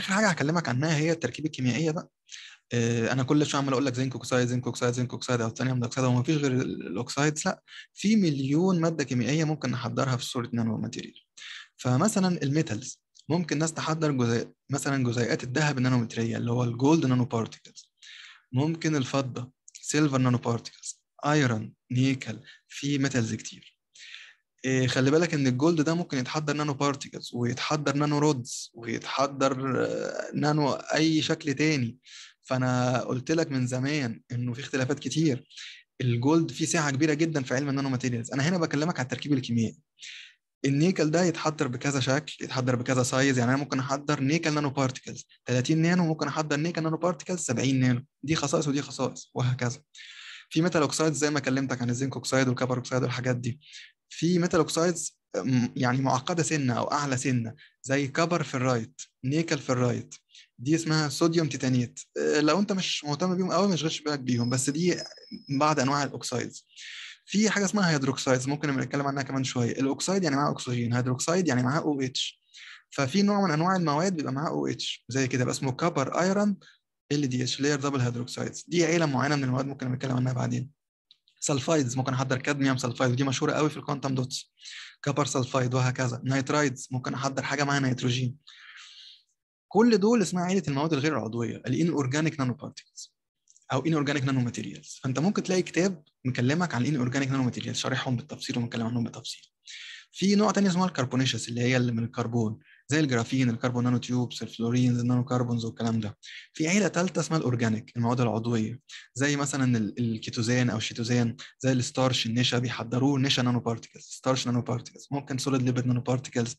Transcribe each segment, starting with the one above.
اخر حاجه هكلمك عنها هي التركيبه الكيميائيه بقى آه، انا كل شويه عمال اقول لك زنك اوكسيد زنك اوكسيد زنك اوكسيد او الثانيه من وما فيش غير الاوكسيد لا في مليون ماده كيميائيه ممكن نحضرها في صوره نانو ماتيريال فمثلا الميتالز ممكن ناس تحضر جزيئات مثلا جزيئات الذهب النانو ماتيريال اللي هو الجولد نانو بارتيكلز ممكن الفضه سيلفر نانو بارتيكلز ايرون نيكل في ميتالز كتير آه، خلي بالك ان الجولد ده ممكن يتحضر نانو بارتيكلز ويتحضر نانو رودز ويتحضر آه، نانو اي شكل تاني فانا قلت لك من زمان انه في اختلافات كتير الجولد فيه سعه كبيره جدا في علم النانو ماتيريالز انا هنا بكلمك على التركيب الكيميائي النيكل ده يتحضر بكذا شكل يتحضر بكذا سايز يعني انا ممكن احضر نيكل نانو بارتيكلز 30 نانو ممكن احضر نيكل نانو بارتيكلز 70 نانو دي خصائص ودي خصائص وهكذا في ميتال اوكسايد زي ما كلمتك عن الزنك اوكسايد والكبر اوكسايد والحاجات دي في ميتال اوكسايدز يعني معقده سنه او اعلى سنه زي كبر في الرايت نيكل في الرايت دي اسمها صوديوم تيتانيت آه، لو انت مش مهتم بيهم قوي مش غش بالك بيهم بس دي بعض انواع الاوكسايدز في حاجه اسمها هيدروكسايدز ممكن نتكلم عنها كمان شويه الاوكسايد يعني معاه اكسجين هيدروكسايد يعني معاه او اتش ففي نوع من انواع المواد بيبقى معاه او اتش زي كده بقى اسمه كبر ايرون ال دي اتش لير دبل هيدروكسايدز دي عيله معينه من المواد ممكن نتكلم عنها بعدين سلفايدز ممكن احضر كادميوم سلفايد ودي مشهوره قوي في الكوانتم دوتس كبر سلفايد وهكذا نايترايدز ممكن احضر حاجه معاها نيتروجين كل دول اسمها عيله المواد الغير العضويه الان اورجانيك نانو بارتيكلز او ان اورجانيك نانو ماتيريالز فانت ممكن تلاقي كتاب مكلمك عن الان اورجانيك نانو ماتيريالز شارحهم بالتفصيل ومتكلم عنهم بالتفصيل في نوع تاني اسمه الكربونيشس اللي هي اللي من الكربون زي الجرافين الكربون نانو تيوبس الفلورينز النانو كربونز والكلام ده في عيله ثالثه اسمها الاورجانيك المواد العضويه زي مثلا الكيتوزان او الشيتوزان زي الستارش النشا بيحضروه نشا نانو بارتيكلز ستارش نانو بارتيكلز ممكن سوليد ليبيد نانو بارتيكلز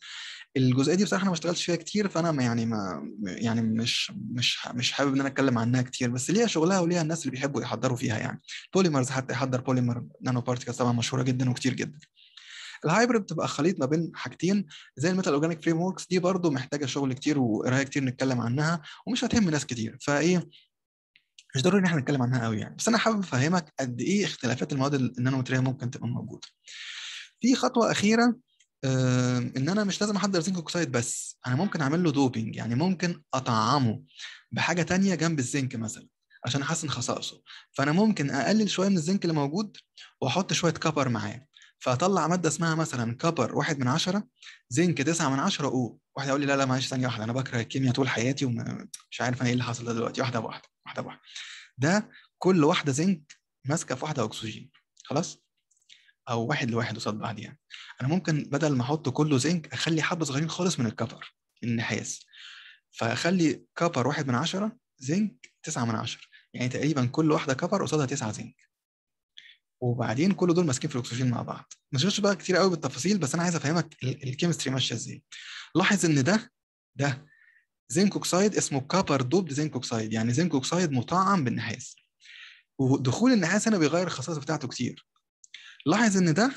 الجزئيه دي بصراحه انا ما اشتغلتش فيها كتير فانا ما يعني ما يعني مش مش مش حابب ان انا اتكلم عنها كتير بس ليها شغلها وليها الناس اللي بيحبوا يحضروا فيها يعني بوليمرز حتى يحضر بوليمر نانو بارتيكلز طبعا مشهوره جدا وكتير جدا الهايبرد بتبقى خليط ما بين حاجتين زي الميتال اورجانيك فريم وركس دي برضو محتاجه شغل كتير وقرايه كتير نتكلم عنها ومش هتهم ناس كتير فايه مش ضروري ان احنا نتكلم عنها قوي يعني بس انا حابب افهمك قد ايه اختلافات المواد النانومتريه ممكن تبقى موجوده في خطوه اخيره آه، ان انا مش لازم احضر زنك اوكسايد بس انا ممكن اعمل له دوبينج يعني ممكن اطعمه بحاجه تانية جنب الزنك مثلا عشان احسن خصائصه فانا ممكن اقلل شويه من الزنك اللي موجود واحط شويه كبر معاه فاطلع ماده اسمها مثلا كبر واحد من عشرة زنك تسعة من عشرة او واحد يقول لي لا لا معلش ثانيه واحده انا بكره الكيمياء طول حياتي ومش عارف انا ايه اللي حصل ده دلوقتي واحده بواحده واحده بواحده ده كل واحده زنك ماسكه في واحده اكسجين خلاص او واحد لواحد قصاد بعض يعني انا ممكن بدل ما احط كله زنك اخلي حبه صغيرين خالص من الكبر النحاس فاخلي كبر واحد من عشرة زنك تسعة من عشرة يعني تقريبا كل واحده كبر قصادها تسعة زنك وبعدين كل دول ماسكين في الاكسجين مع بعض ما نشوفش بقى كتير قوي بالتفاصيل بس انا عايز افهمك الكيمستري ماشيه ازاي لاحظ ان ده ده زنك اوكسيد اسمه كابر دوب زنك اوكسيد يعني زنك اوكسيد مطعم بالنحاس ودخول النحاس هنا بيغير الخصائص بتاعته كتير لاحظ ان ده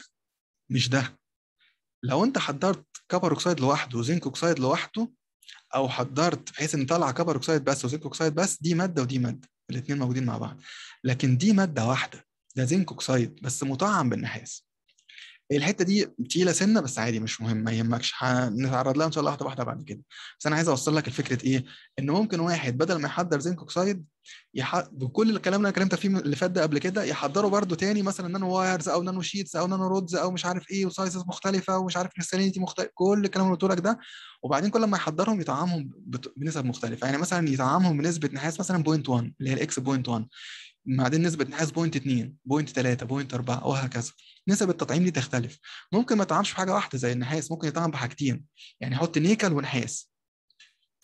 مش ده لو انت حضرت كابر اوكسيد لوحده وزنك اوكسيد لوحده او حضرت بحيث ان طالعه كابر اوكسيد بس وزنك اوكسيد بس دي ماده ودي ماده الاثنين موجودين مع بعض لكن دي ماده واحده ده زنك اوكسيد بس مطعم بالنحاس الحته دي تقيله سنه بس عادي مش مهم ما يهمكش هنتعرض لها ان شاء الله واحده واحده بعد كده بس انا عايز اوصل لك الفكره ايه ان ممكن واحد بدل ما يحضر زنك اوكسيد يح... بكل الكلام اللي انا اتكلمت فيه اللي فات ده قبل كده يحضره برده تاني مثلا نانو وايرز او نانو شيتس او نانو رودز او مش عارف ايه وسايزز مختلفه ومش عارف كريستاليتي مختلف كل الكلام اللي قلت لك ده وبعدين كل ما يحضرهم يطعمهم بنسب مختلفه يعني مثلا يطعمهم بنسبه نحاس مثلا 0.1 اللي هي الاكس 0.1 بعدين نسبة نحاس بوينت 2 بوينت 3 بوينت 4 وهكذا نسب التطعيم دي تختلف ممكن ما تعمش بحاجة واحدة زي النحاس ممكن يطعم بحاجتين يعني يحط نيكل ونحاس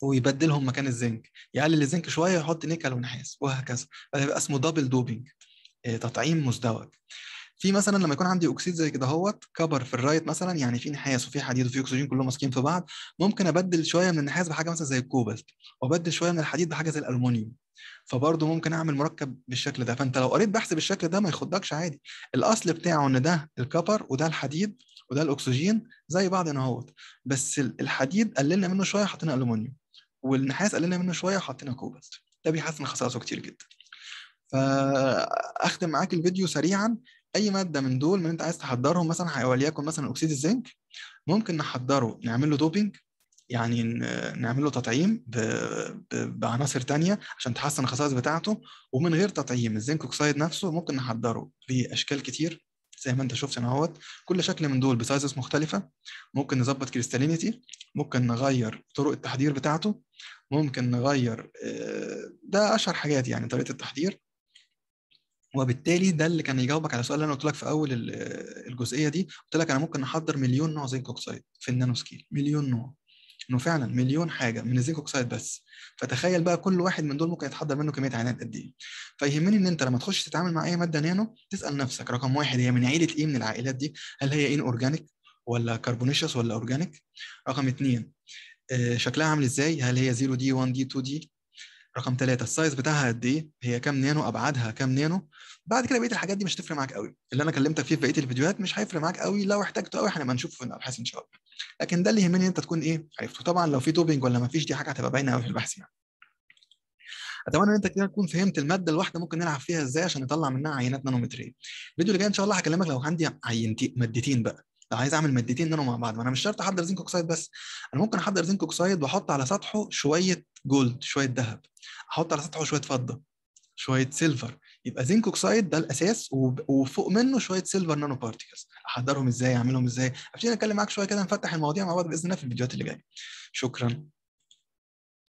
ويبدلهم مكان الزنك يقلل الزنك شوية يحط نيكل ونحاس وهكذا فيبقى اسمه دبل دوبينج آه، تطعيم مزدوج في مثلا لما يكون عندي اكسيد زي كده اهوت كبر في الرايت مثلا يعني في نحاس وفي حديد وفي اكسجين كلهم ماسكين في بعض ممكن ابدل شويه من النحاس بحاجه مثلا زي الكوبالت وابدل شويه من الحديد بحاجه زي الالومنيوم فبرضه ممكن اعمل مركب بالشكل ده فانت لو قريت بحث بالشكل ده ما يخضكش عادي الاصل بتاعه ان ده الكبر وده الحديد وده الاكسجين زي بعض هنا اهوت بس الحديد قللنا منه شويه حطينا الومنيوم والنحاس قللنا منه شويه وحطينا كوبالت ده بيحسن خصائصه كتير جدا فاختم معاك الفيديو سريعا اي ماده من دول من انت عايز تحضرهم مثلا وليكن مثلا اكسيد الزنك ممكن نحضره نعمل له دوبينج يعني نعمل له تطعيم بعناصر ثانيه عشان تحسن الخصائص بتاعته ومن غير تطعيم الزنك اوكسيد نفسه ممكن نحضره باشكال كتير زي ما انت شفت هنا اهوت كل شكل من دول بسايزز مختلفه ممكن نظبط كريستالينيتي ممكن نغير طرق التحضير بتاعته ممكن نغير آه، ده اشهر حاجات يعني طريقه التحضير وبالتالي ده اللي كان يجاوبك على السؤال اللي انا قلت لك في اول الجزئيه دي قلت لك انا ممكن احضر مليون نوع زنك اوكسايد في النانو سكيل مليون نوع انه فعلا مليون حاجه من الزنك اوكسايد بس فتخيل بقى كل واحد من دول ممكن يتحضر منه كميه عينات قد ايه فيهمني ان انت لما تخش تتعامل مع اي ماده نانو تسال نفسك رقم واحد هي من عيله ايه من العائلات دي هل هي ان اورجانيك ولا كربونيشس ولا اورجانيك رقم اثنين آه، شكلها عامل ازاي هل هي 0 دي 1 دي 2 دي رقم ثلاثة السايز بتاعها قد ايه هي كام نانو ابعادها كام نانو بعد كده بقيه الحاجات دي مش هتفرق معاك قوي اللي انا كلمتك فيه في بقيه الفيديوهات مش هيفرق معاك قوي لو احتجته قوي احنا هنشوفه في الابحاث ان شاء الله لكن ده اللي يهمني انت تكون ايه عرفته طبعا لو في توبنج ولا ما فيش دي حاجه هتبقى باينه قوي في البحث يعني اتمنى ان انت كده تكون فهمت الماده الواحده ممكن نلعب فيها ازاي عشان نطلع منها عينات نانومتريه الفيديو اللي جاي ان شاء الله هكلمك لو عندي عينتين مادتين بقى لو عايز اعمل مادتين نانو مع بعض ما انا مش شرط احضر زنك اوكسايد بس انا ممكن احضر زنك اوكسايد واحط على سطحه شويه جولد شويه ذهب احط على سطحه شويه فضه شويه سيلفر يبقى زنك اوكسايد ده الاساس وفوق منه شويه سيلفر نانو بارتيكلز احضرهم ازاي اعملهم ازاي ابتدي اتكلم معاك شويه كده نفتح المواضيع مع بعض باذن الله في الفيديوهات اللي جايه شكرا